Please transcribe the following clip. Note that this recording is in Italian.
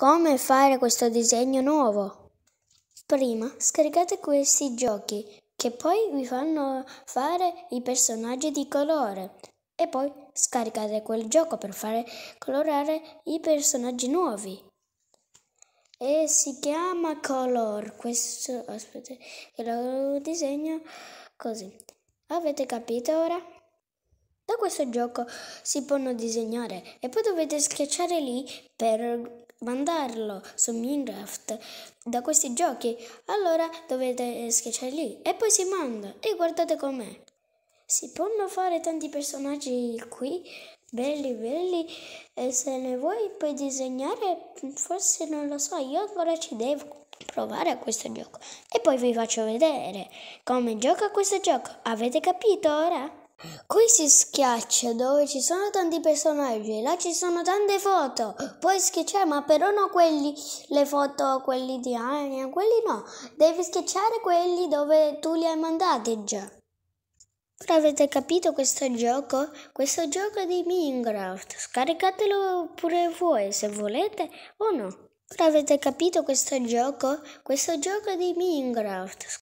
Come fare questo disegno nuovo? Prima scaricate questi giochi che poi vi fanno fare i personaggi di colore e poi scaricate quel gioco per fare colorare i personaggi nuovi. E si chiama Color, questo aspetta che lo disegno così. Avete capito ora? Da questo gioco si possono disegnare e poi dovete schiacciare lì per mandarlo su Minecraft da questi giochi, allora dovete schiacciare lì e poi si manda e guardate com'è. Si possono fare tanti personaggi qui, belli belli, e se ne vuoi puoi disegnare, forse non lo so, io ancora ci devo provare a questo gioco e poi vi faccio vedere come gioca questo gioco. Avete capito ora? Qui si schiaccia dove ci sono tanti personaggi, là ci sono tante foto, puoi schiacciare ma però non quelli, le foto, quelli di Ania, quelli no, devi schiacciare quelli dove tu li hai mandati già. Ora avete capito questo gioco? Questo gioco di Minecraft, scaricatelo pure voi se volete o no. Ora avete capito questo gioco? Questo gioco di Minecraft.